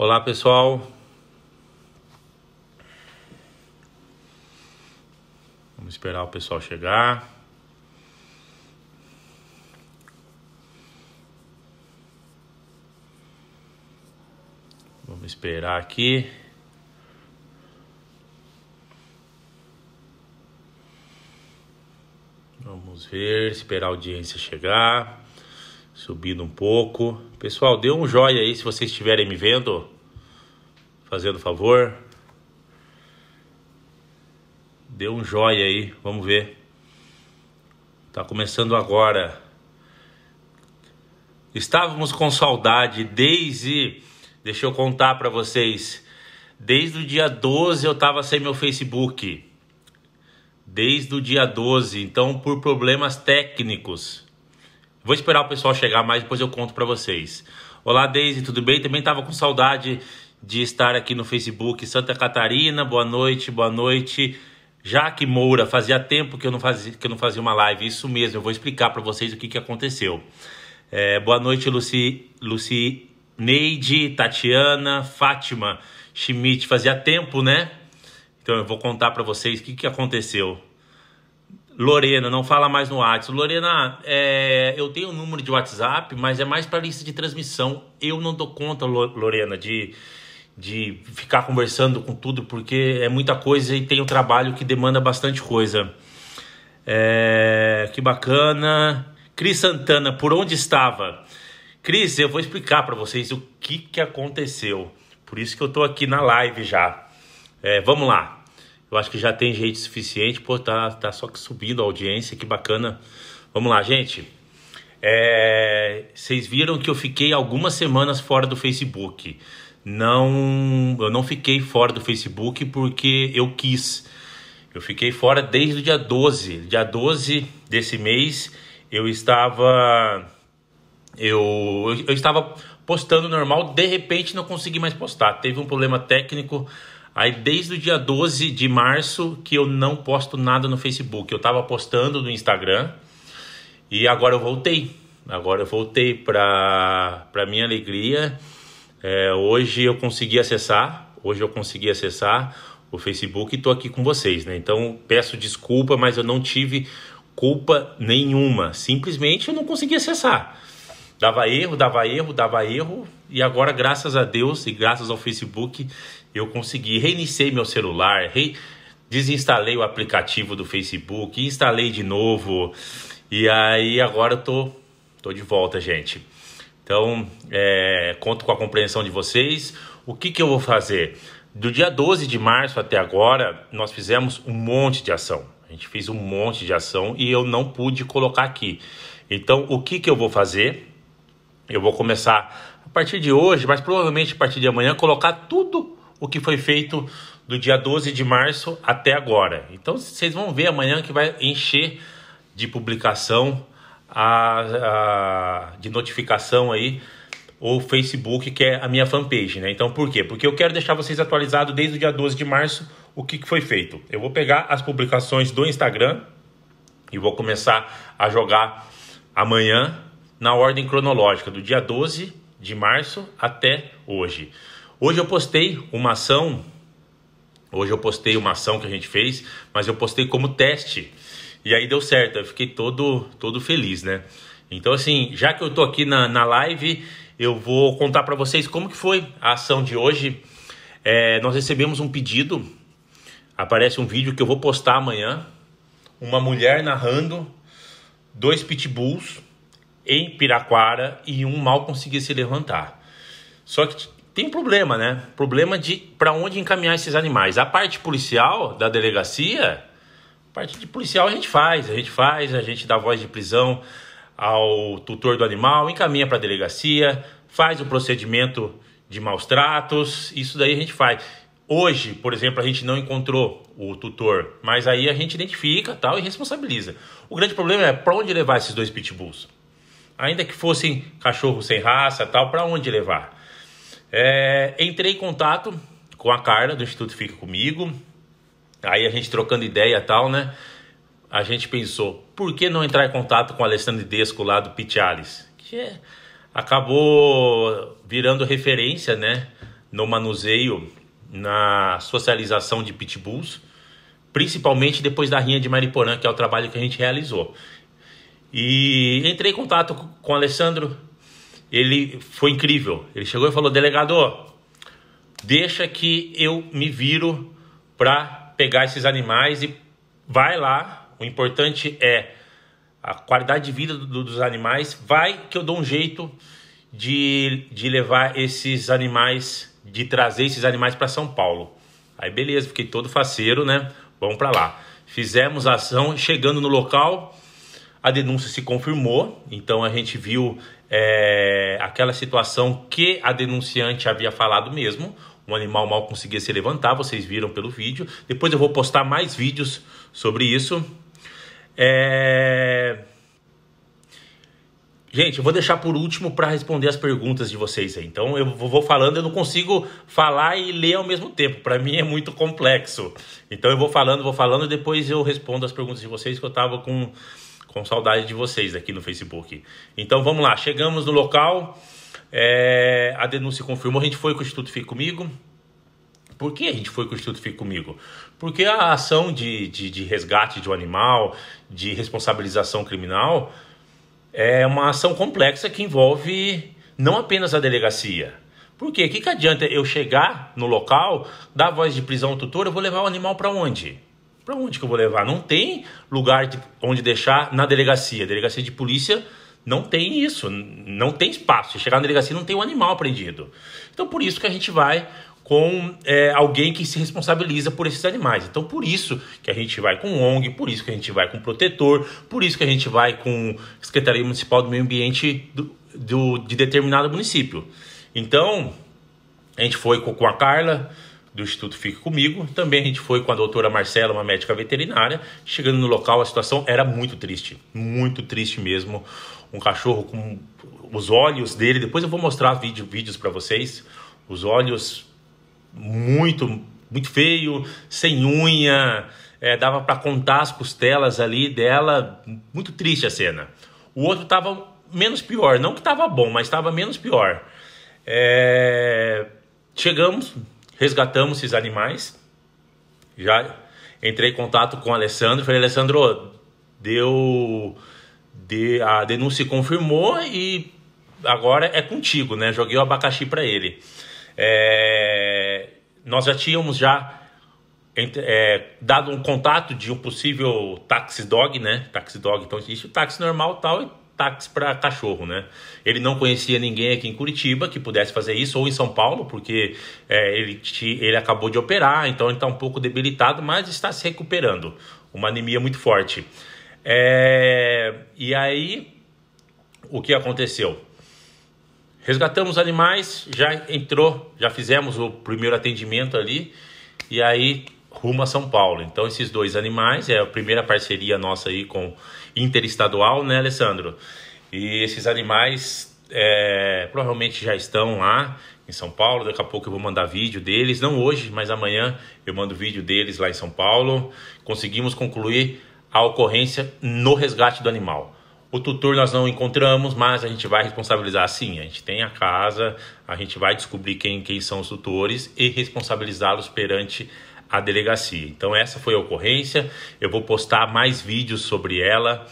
Olá pessoal, vamos esperar o pessoal chegar. Vamos esperar aqui. Vamos ver, esperar a audiência chegar. Subindo um pouco. Pessoal, dê um joinha aí se vocês estiverem me vendo. Fazendo favor. Dê um joinha aí, vamos ver. Tá começando agora. Estávamos com saudade desde. Deixa eu contar para vocês. Desde o dia 12 eu estava sem meu Facebook. Desde o dia 12. Então, por problemas técnicos, Vou esperar o pessoal chegar mais, depois eu conto para vocês. Olá, Deise, tudo bem? Também estava com saudade de estar aqui no Facebook Santa Catarina. Boa noite, boa noite. Jaque Moura, fazia tempo que eu não fazia, que eu não fazia uma live. Isso mesmo, eu vou explicar para vocês o que, que aconteceu. É, boa noite, Luci, Luci Neide, Tatiana, Fátima, Schmidt. Fazia tempo, né? Então eu vou contar para vocês o que, que aconteceu. Lorena, não fala mais no WhatsApp. Lorena, é, eu tenho o um número de WhatsApp, mas é mais para lista de transmissão. Eu não dou conta, Lorena, de, de ficar conversando com tudo, porque é muita coisa e tem um trabalho que demanda bastante coisa. É, que bacana. Cris Santana, por onde estava? Cris, eu vou explicar para vocês o que, que aconteceu. Por isso que eu estou aqui na live já. É, vamos lá. Eu acho que já tem gente suficiente, pô, tá, tá só que subindo a audiência, que bacana. Vamos lá, gente. É, vocês viram que eu fiquei algumas semanas fora do Facebook. Não, eu não fiquei fora do Facebook porque eu quis. Eu fiquei fora desde o dia 12. Dia 12 desse mês eu estava eu, eu estava postando normal, de repente não consegui mais postar. Teve um problema técnico Aí desde o dia 12 de março que eu não posto nada no Facebook. Eu tava postando no Instagram e agora eu voltei. Agora eu voltei para para minha alegria. É, hoje eu consegui acessar. Hoje eu consegui acessar o Facebook e estou aqui com vocês, né? Então peço desculpa, mas eu não tive culpa nenhuma. Simplesmente eu não consegui acessar. Dava erro, dava erro, dava erro e agora graças a Deus e graças ao Facebook eu consegui, reiniciei meu celular, re... desinstalei o aplicativo do Facebook, instalei de novo. E aí agora eu tô, tô de volta, gente. Então, é, conto com a compreensão de vocês. O que, que eu vou fazer? Do dia 12 de março até agora, nós fizemos um monte de ação. A gente fez um monte de ação e eu não pude colocar aqui. Então, o que, que eu vou fazer? Eu vou começar a partir de hoje, mas provavelmente a partir de amanhã, colocar tudo o que foi feito do dia 12 de março até agora. Então vocês vão ver amanhã que vai encher de publicação, a, a, de notificação aí, o Facebook, que é a minha fanpage, né? Então por quê? Porque eu quero deixar vocês atualizados desde o dia 12 de março o que, que foi feito. Eu vou pegar as publicações do Instagram e vou começar a jogar amanhã na ordem cronológica, do dia 12 de março até hoje. Hoje eu postei uma ação, hoje eu postei uma ação que a gente fez, mas eu postei como teste. E aí deu certo, eu fiquei todo, todo feliz, né? Então assim, já que eu tô aqui na, na live, eu vou contar para vocês como que foi a ação de hoje. É, nós recebemos um pedido, aparece um vídeo que eu vou postar amanhã, uma mulher narrando dois pitbulls em Piraquara e um mal conseguia se levantar. Só que tem problema, né? Problema de para onde encaminhar esses animais. A parte policial da delegacia, a parte de policial a gente faz, a gente faz, a gente dá voz de prisão ao tutor do animal, encaminha para a delegacia, faz o procedimento de maus tratos, isso daí a gente faz. Hoje, por exemplo, a gente não encontrou o tutor, mas aí a gente identifica, tal e responsabiliza. O grande problema é para onde levar esses dois pitbulls? Ainda que fossem cachorros sem raça, tal, para onde levar? É, entrei em contato com a Carla do Instituto Fica Comigo. Aí a gente trocando ideia e tal, né? A gente pensou, por que não entrar em contato com o Alessandro Desco lá do Pichales? Que é, acabou virando referência, né? No manuseio, na socialização de pitbulls, principalmente depois da rinha de Mariporã, que é o trabalho que a gente realizou. E entrei em contato com o Alessandro, ele foi incrível. Ele chegou e falou: delegado, deixa que eu me viro para pegar esses animais e vai lá. O importante é a qualidade de vida do, dos animais. Vai que eu dou um jeito de, de levar esses animais, de trazer esses animais para São Paulo. Aí beleza, fiquei todo faceiro, né? Vamos para lá. Fizemos a ação, chegando no local, a denúncia se confirmou, então a gente viu é, aquela situação que a denunciante havia falado mesmo. Um animal mal conseguia se levantar, vocês viram pelo vídeo. Depois eu vou postar mais vídeos sobre isso. É... Gente, eu vou deixar por último para responder as perguntas de vocês aí. Então eu vou falando, eu não consigo falar e ler ao mesmo tempo. Para mim é muito complexo. Então eu vou falando, vou falando, e depois eu respondo as perguntas de vocês que eu estava com com saudade de vocês aqui no Facebook. Então vamos lá, chegamos no local, é, a denúncia confirmou, a gente foi com o Instituto Fique Comigo. Por que a gente foi com o Instituto Fique Comigo? Porque a ação de, de, de resgate de um animal, de responsabilização criminal, é uma ação complexa que envolve não apenas a delegacia. Por quê? O que, que adianta eu chegar no local, dar voz de prisão ao tutor, eu vou levar o animal para onde? para onde que eu vou levar? Não tem lugar de, onde deixar na delegacia. Delegacia de polícia não tem isso, não tem espaço. Se chegar na delegacia não tem o um animal prendido. Então por isso que a gente vai com é, alguém que se responsabiliza por esses animais. Então, por isso que a gente vai com ONG, por isso que a gente vai com protetor, por isso que a gente vai com Secretaria Municipal do Meio Ambiente do, do de determinado município. Então, a gente foi com a Carla, do Instituto Fique Comigo. Também a gente foi com a doutora Marcela, uma médica veterinária. Chegando no local, a situação era muito triste, muito triste mesmo. Um cachorro com os olhos dele, depois eu vou mostrar vídeo, vídeos para vocês, os olhos muito, muito feio, sem unha, é, dava para contar as costelas ali dela, muito triste a cena. O outro tava menos pior, não que tava bom, mas tava menos pior. É... Chegamos, resgatamos esses animais. Já entrei em contato com o Alessandro, falei, Alessandro, deu de, a denúncia confirmou e agora é contigo, né? Joguei o abacaxi para ele. É, nós já tínhamos já é, dado um contato de um possível taxi dog, né? Taxi dog, então existe o táxi normal tal e táxi para cachorro, né? Ele não conhecia ninguém aqui em Curitiba que pudesse fazer isso, ou em São Paulo, porque é, ele, ele acabou de operar, então ele está um pouco debilitado, mas está se recuperando. Uma anemia muito forte. É, e aí, o que aconteceu? Resgatamos animais, já entrou, já fizemos o primeiro atendimento ali, e aí rumo a São Paulo. Então esses dois animais é a primeira parceria nossa aí com interestadual, né, Alessandro? E esses animais é, provavelmente já estão lá em São Paulo. Daqui a pouco eu vou mandar vídeo deles, não hoje, mas amanhã eu mando vídeo deles lá em São Paulo. Conseguimos concluir a ocorrência no resgate do animal. O tutor nós não encontramos, mas a gente vai responsabilizar sim. A gente tem a casa, a gente vai descobrir quem, quem são os tutores e responsabilizá-los perante à delegacia. Então essa foi a ocorrência. Eu vou postar mais vídeos sobre ela.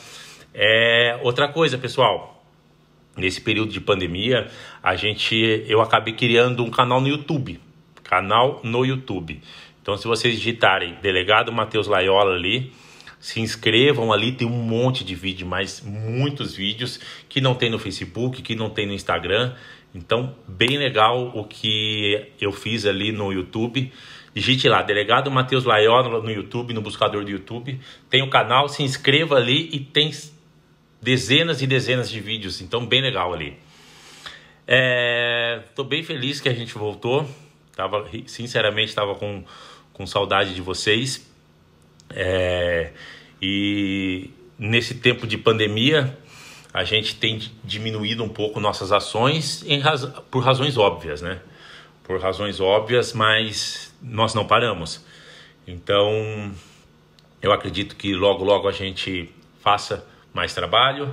É, outra coisa, pessoal, nesse período de pandemia, a gente eu acabei criando um canal no YouTube, canal no YouTube. Então se vocês digitarem delegado Matheus Laiola ali, se inscrevam ali, tem um monte de vídeo, mas muitos vídeos que não tem no Facebook, que não tem no Instagram. Então, bem legal o que eu fiz ali no YouTube digite lá, Delegado Matheus Laiola no YouTube, no buscador do YouTube. Tem o canal, se inscreva ali e tem dezenas e dezenas de vídeos, então bem legal ali. Estou é, bem feliz que a gente voltou. Tava, sinceramente, estava com, com saudade de vocês. É, e nesse tempo de pandemia, a gente tem diminuído um pouco nossas ações em raz, por razões óbvias, né? por razões óbvias, mas nós não paramos. Então, eu acredito que logo, logo a gente faça mais trabalho,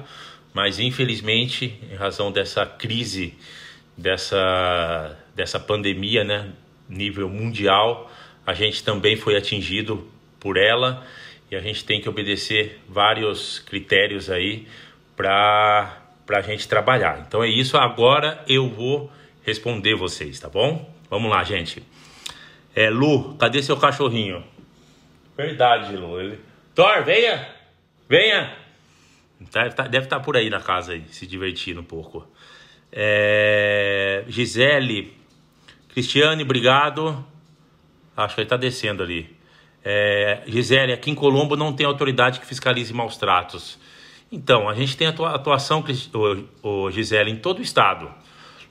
mas infelizmente, em razão dessa crise, dessa, dessa pandemia, né, nível mundial, a gente também foi atingido por ela e a gente tem que obedecer vários critérios aí para a gente trabalhar. Então é isso, agora eu vou responder vocês, tá bom? Vamos lá, gente. É, Lu, cadê seu cachorrinho? Verdade, Lu. Ele... Thor, venha! Venha! tá, tá deve estar tá por aí na casa aí, se divertindo um pouco. É, Gisele, Cristiane, obrigado. Acho que ele está descendo ali. É, Gisele, aqui em Colombo não tem autoridade que fiscalize maus tratos. Então, a gente tem atuação, Gisele, em todo o estado.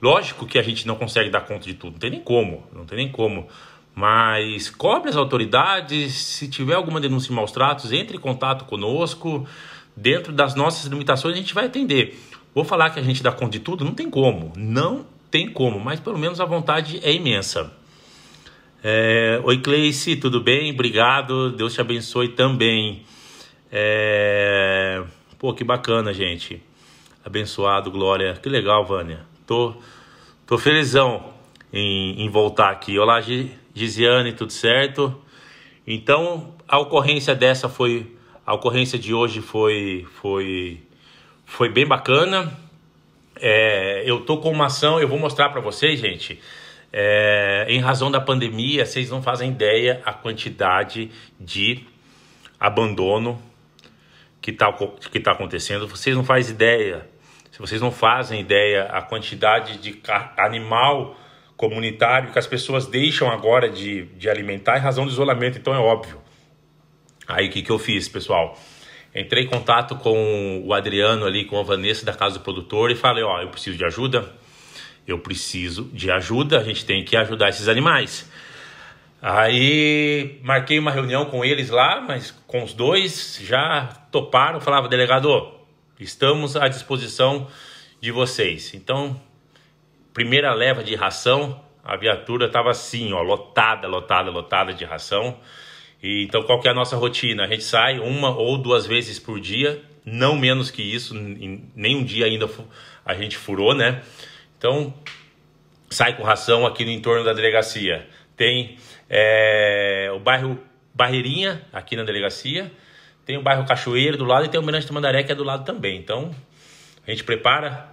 Lógico que a gente não consegue dar conta de tudo, não tem nem como, não tem nem como. Mas cobre as autoridades, se tiver alguma denúncia de maus tratos, entre em contato conosco. Dentro das nossas limitações, a gente vai atender. Vou falar que a gente dá conta de tudo? Não tem como, não tem como, mas pelo menos a vontade é imensa. É, Oi, Cleice, tudo bem? Obrigado, Deus te abençoe também. É, pô, que bacana, gente. Abençoado, Glória. Que legal, Vânia. Tô, tô felizão em, em voltar aqui. Olá, Gisiane, tudo certo? Então, a ocorrência dessa foi. A ocorrência de hoje foi, foi, foi bem bacana. É, eu tô com uma ação, eu vou mostrar para vocês, gente. É, em razão da pandemia, vocês não fazem ideia a quantidade de abandono que está que tá acontecendo. Vocês não fazem ideia se vocês não fazem ideia a quantidade de animal comunitário que as pessoas deixam agora de, de alimentar em razão do isolamento, então é óbvio. Aí o que, que eu fiz, pessoal? Entrei em contato com o Adriano ali, com a Vanessa da Casa do Produtor e falei, ó, eu preciso de ajuda, eu preciso de ajuda, a gente tem que ajudar esses animais. Aí marquei uma reunião com eles lá, mas com os dois já toparam, falava, delegador. Estamos à disposição de vocês. Então, primeira leva de ração, a viatura estava assim, ó, lotada, lotada, lotada de ração. E, então, qual é a nossa rotina? A gente sai uma ou duas vezes por dia, não menos que isso, nem um dia ainda a gente furou, né? Então, sai com ração aqui no entorno da delegacia. Tem é, o bairro Barreirinha, aqui na delegacia, tem o bairro Cachoeiro do lado e tem o Mirante Tamandaré que é do lado também. Então, a gente prepara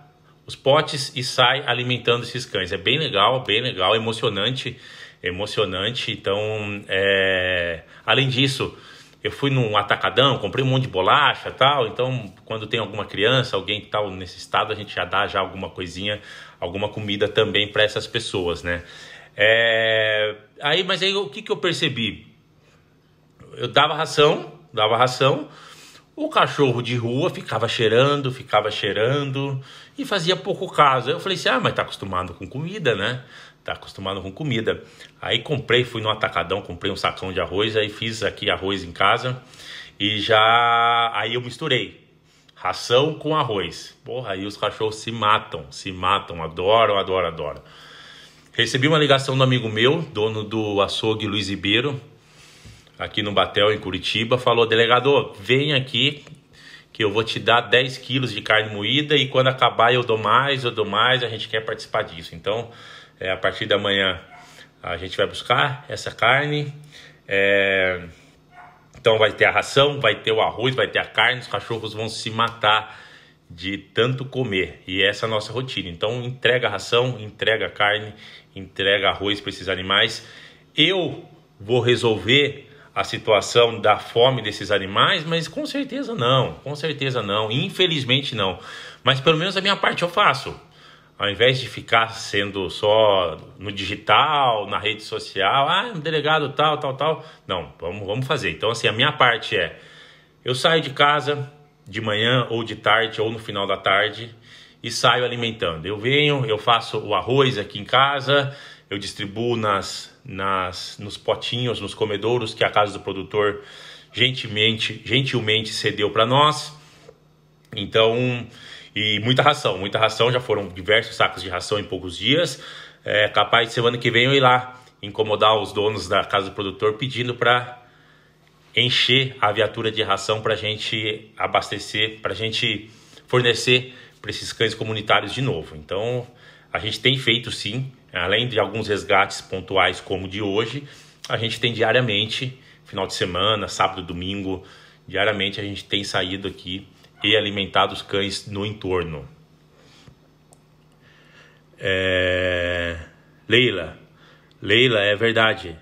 os potes e sai alimentando esses cães. É bem legal, bem legal, emocionante, emocionante. Então, é... além disso, eu fui num atacadão, comprei um monte de bolacha tal. Então, quando tem alguma criança, alguém que está nesse estado, a gente já dá já alguma coisinha, alguma comida também para essas pessoas, né? É... Aí, mas aí o que, que eu percebi? Eu dava ração dava ração, o cachorro de rua ficava cheirando, ficava cheirando e fazia pouco caso. eu falei assim: ah, mas tá acostumado com comida, né? Tá acostumado com comida. Aí comprei, fui no atacadão, comprei um sacão de arroz, aí fiz aqui arroz em casa e já. Aí eu misturei ração com arroz. Porra, aí os cachorros se matam, se matam, adoram, adoram, adoram. Recebi uma ligação do amigo meu, dono do açougue Luiz Ribeiro, aqui no Batel, em Curitiba, falou: delegado, vem aqui que eu vou te dar 10 quilos de carne moída e quando acabar eu dou mais, eu dou mais, a gente quer participar disso. Então, é, a partir da manhã a gente vai buscar essa carne. É... Então vai ter a ração, vai ter o arroz, vai ter a carne, os cachorros vão se matar de tanto comer. E essa é a nossa rotina. Então entrega a ração, entrega a carne, entrega arroz para esses animais. Eu vou resolver a situação da fome desses animais, mas com certeza não, com certeza não, infelizmente não. Mas pelo menos a minha parte eu faço. Ao invés de ficar sendo só no digital, na rede social, ah, um delegado tal, tal, tal. Não, vamos, vamos fazer. Então, assim, a minha parte é: eu saio de casa de manhã ou de tarde ou no final da tarde e saio alimentando. Eu venho, eu faço o arroz aqui em casa, eu distribuo nas, nas, nos potinhos, nos comedouros que a casa do produtor gentilmente, gentilmente cedeu para nós. Então, e muita ração, muita ração, já foram diversos sacos de ração em poucos dias. É capaz de semana que vem eu ir lá incomodar os donos da casa do produtor pedindo para encher a viatura de ração para a gente abastecer, para a gente fornecer para esses cães comunitários de novo. Então, a gente tem feito sim Além de alguns resgates pontuais como o de hoje, a gente tem diariamente, final de semana, sábado, domingo, diariamente a gente tem saído aqui e alimentado os cães no entorno. É... Leila, Leila, é verdade.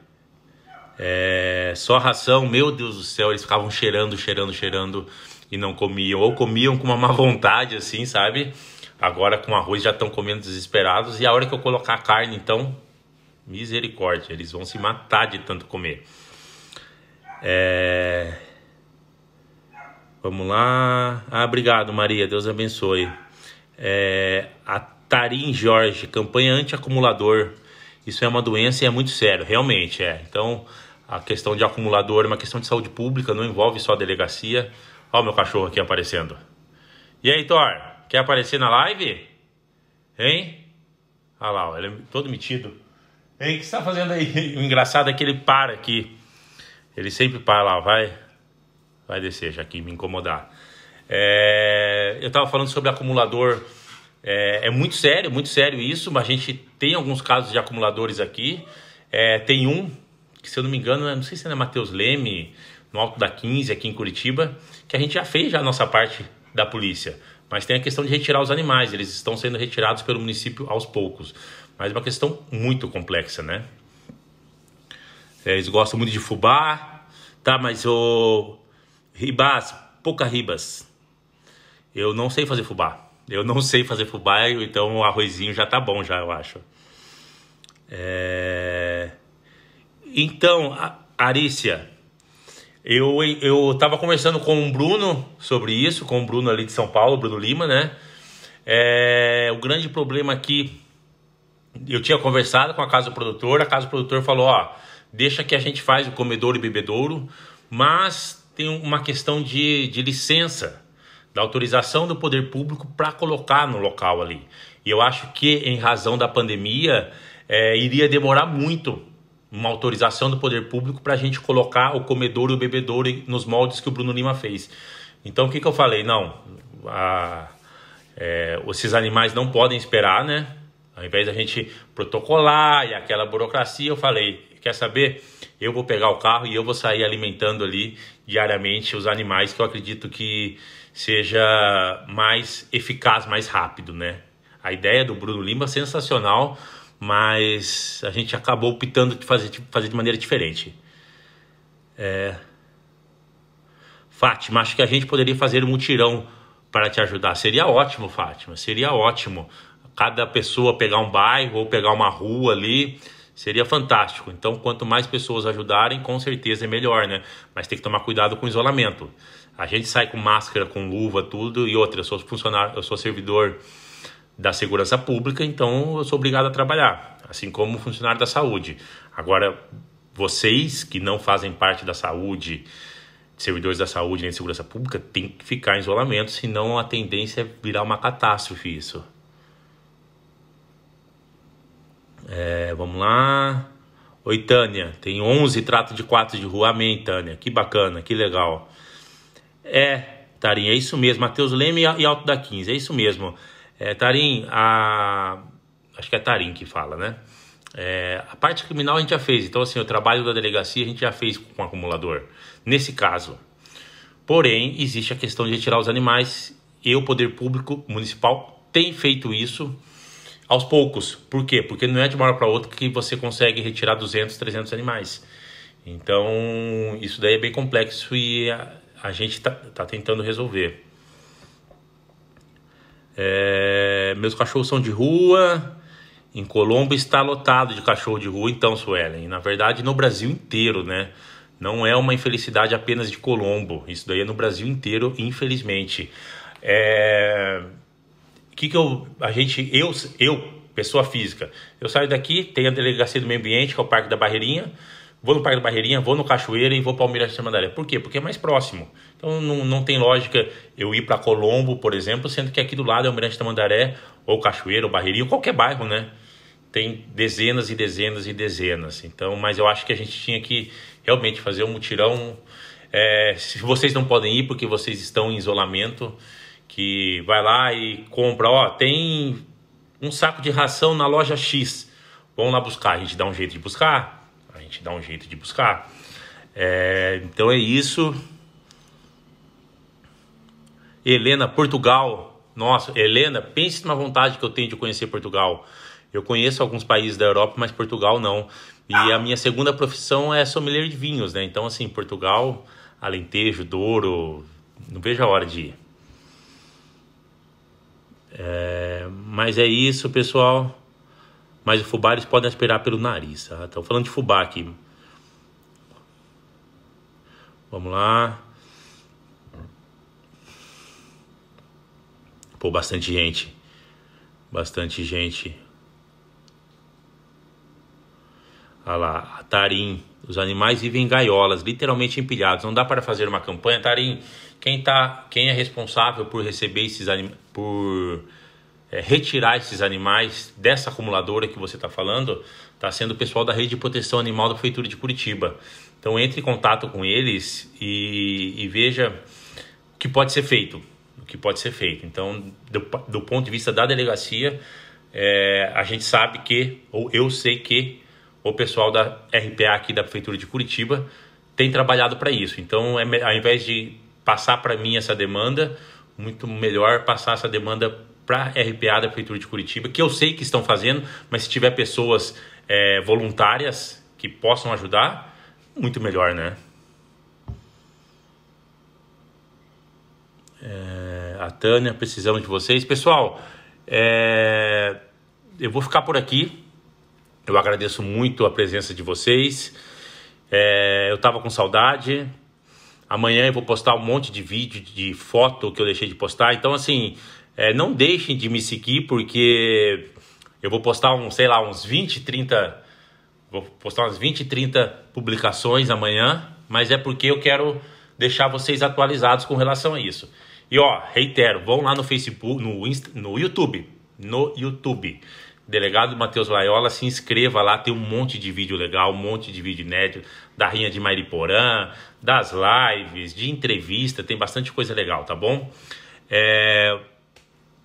É... Só ração, meu Deus do céu, eles ficavam cheirando, cheirando, cheirando e não comiam. Ou comiam com uma má vontade, assim, sabe? Agora com arroz já estão comendo desesperados. E a hora que eu colocar a carne, então, misericórdia, eles vão se matar de tanto comer. É... Vamos lá. Ah, obrigado, Maria. Deus abençoe. É... A Tarim Jorge, campanha anti-acumulador. Isso é uma doença e é muito sério, realmente é. Então, a questão de acumulador é uma questão de saúde pública, não envolve só a delegacia. Olha o meu cachorro aqui aparecendo. E aí, Thor? Quer aparecer na live? Hein? Olha lá, ó, ele é todo metido. Hein, o que você tá fazendo aí? O engraçado é que ele para aqui. Ele sempre para lá, vai. Vai descer, já que me incomodar. É, eu estava falando sobre acumulador. É, é, muito sério, muito sério isso, mas a gente tem alguns casos de acumuladores aqui. É, tem um, que se eu não me engano, não sei se é Matheus Leme, no Alto da 15, aqui em Curitiba, que a gente já fez já a nossa parte da polícia. Mas tem a questão de retirar os animais, eles estão sendo retirados pelo município aos poucos. Mas é uma questão muito complexa, né? É, eles gostam muito de fubá, tá? Mas o ribas, pouca ribas. Eu não sei fazer fubá. Eu não sei fazer fubá, então o arrozinho já tá bom, já eu acho. É... Então, Arícia, eu, eu tava conversando com o Bruno sobre isso, com o Bruno ali de São Paulo, Bruno Lima, né? É, o grande problema aqui, eu tinha conversado com a casa produtora, a casa produtora falou, ó, deixa que a gente faz o comedor e bebedouro, mas tem uma questão de, de licença, da autorização do poder público para colocar no local ali. E eu acho que, em razão da pandemia, é, iria demorar muito uma autorização do poder público para a gente colocar o comedor e o bebedouro nos moldes que o Bruno Lima fez. Então o que, que eu falei? Não, a, é, esses animais não podem esperar, né? Ao invés da gente protocolar e aquela burocracia, eu falei: quer saber? Eu vou pegar o carro e eu vou sair alimentando ali diariamente os animais que eu acredito que seja mais eficaz, mais rápido, né? A ideia do Bruno Lima sensacional mas a gente acabou optando de fazer, de fazer de maneira diferente. É... Fátima, acho que a gente poderia fazer um mutirão para te ajudar. Seria ótimo, Fátima, seria ótimo. Cada pessoa pegar um bairro ou pegar uma rua ali, seria fantástico. Então, quanto mais pessoas ajudarem, com certeza é melhor, né? Mas tem que tomar cuidado com o isolamento. A gente sai com máscara, com luva, tudo e outra. Eu sou funcionário, eu sou servidor da segurança pública, então eu sou obrigado a trabalhar, assim como o funcionário da saúde. Agora, vocês que não fazem parte da saúde, servidores da saúde nem de segurança pública, tem que ficar em isolamento, senão a tendência é virar uma catástrofe isso. É, vamos lá. Oi, Tânia. Tem 11 trato de 4 de rua. Amém, Tânia. Que bacana, que legal. É, Tarinha, é isso mesmo. Matheus Leme e Alto da 15. É isso mesmo. É, Tarim, a... acho que é Tarim que fala, né? É, a parte criminal a gente já fez, então assim, o trabalho da delegacia a gente já fez com o acumulador, nesse caso. Porém, existe a questão de retirar os animais e o poder público municipal tem feito isso aos poucos. Por quê? Porque não é de uma hora para outra que você consegue retirar 200, 300 animais. Então, isso daí é bem complexo e a, a gente está tá tentando resolver. É, meus cachorros são de rua. Em Colombo está lotado de cachorro de rua, então, Suelen. Na verdade, no Brasil inteiro, né? Não é uma infelicidade apenas de Colombo. Isso daí é no Brasil inteiro, infelizmente. É... Que que eu, a gente, eu, eu, pessoa física, eu saio daqui, tenho a delegacia do meio ambiente, que é o Parque da Barreirinha vou no Parque da Barreirinha, vou no Cachoeira e vou para Palmeiras de Tamandaré. Por quê? Porque é mais próximo. Então não, não tem lógica eu ir para Colombo, por exemplo, sendo que aqui do lado é o Almirante Tamandaré, ou Cachoeira, ou Barreirinha, ou qualquer bairro, né? Tem dezenas e dezenas e dezenas. Então, mas eu acho que a gente tinha que realmente fazer um mutirão. É, se vocês não podem ir porque vocês estão em isolamento, que vai lá e compra, ó, tem um saco de ração na loja X. Vão lá buscar, a gente dá um jeito de buscar, gente dá um jeito de buscar. É, então é isso. Helena, Portugal. Nossa, Helena, pense na vontade que eu tenho de conhecer Portugal. Eu conheço alguns países da Europa, mas Portugal não. E a minha segunda profissão é sommelier de vinhos, né? Então, assim, Portugal, Alentejo, Douro, não vejo a hora de ir. É, mas é isso, pessoal mas o fubá eles podem aspirar pelo nariz. Tá? Estou falando de fubá aqui. Vamos lá. Pô, bastante gente. Bastante gente. Olha lá, Tarim. Os animais vivem em gaiolas, literalmente empilhados. Não dá para fazer uma campanha, Tarim. Quem tá, quem é responsável por receber esses animais? por é, retirar esses animais dessa acumuladora que você está falando está sendo o pessoal da Rede de Proteção Animal da Prefeitura de Curitiba. Então entre em contato com eles e, e veja o que pode ser feito, o que pode ser feito. Então do, do ponto de vista da delegacia, é, a gente sabe que, ou eu sei que, o pessoal da RPA aqui da Prefeitura de Curitiba tem trabalhado para isso. Então, é, ao invés de passar para mim essa demanda, muito melhor passar essa demanda para a RPA da Prefeitura de Curitiba, que eu sei que estão fazendo, mas se tiver pessoas é, voluntárias que possam ajudar, muito melhor, né? É, a Tânia, precisamos de vocês. Pessoal, é, eu vou ficar por aqui. Eu agradeço muito a presença de vocês. É, eu estava com saudade. Amanhã eu vou postar um monte de vídeo, de foto que eu deixei de postar. Então, assim, é, não deixem de me seguir, porque eu vou postar, um, sei lá, uns 20, 30. Vou postar umas 20, 30 publicações amanhã, mas é porque eu quero deixar vocês atualizados com relação a isso. E ó, reitero, vão lá no Facebook, no, Insta, no YouTube, no YouTube. Delegado Matheus Laiola, se inscreva lá, tem um monte de vídeo legal, um monte de vídeo inédito, da Rinha de Mariporã, das lives, de entrevista, tem bastante coisa legal, tá bom? É,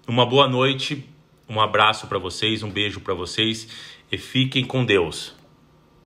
uma boa noite, um abraço para vocês, um beijo para vocês e fiquem com Deus.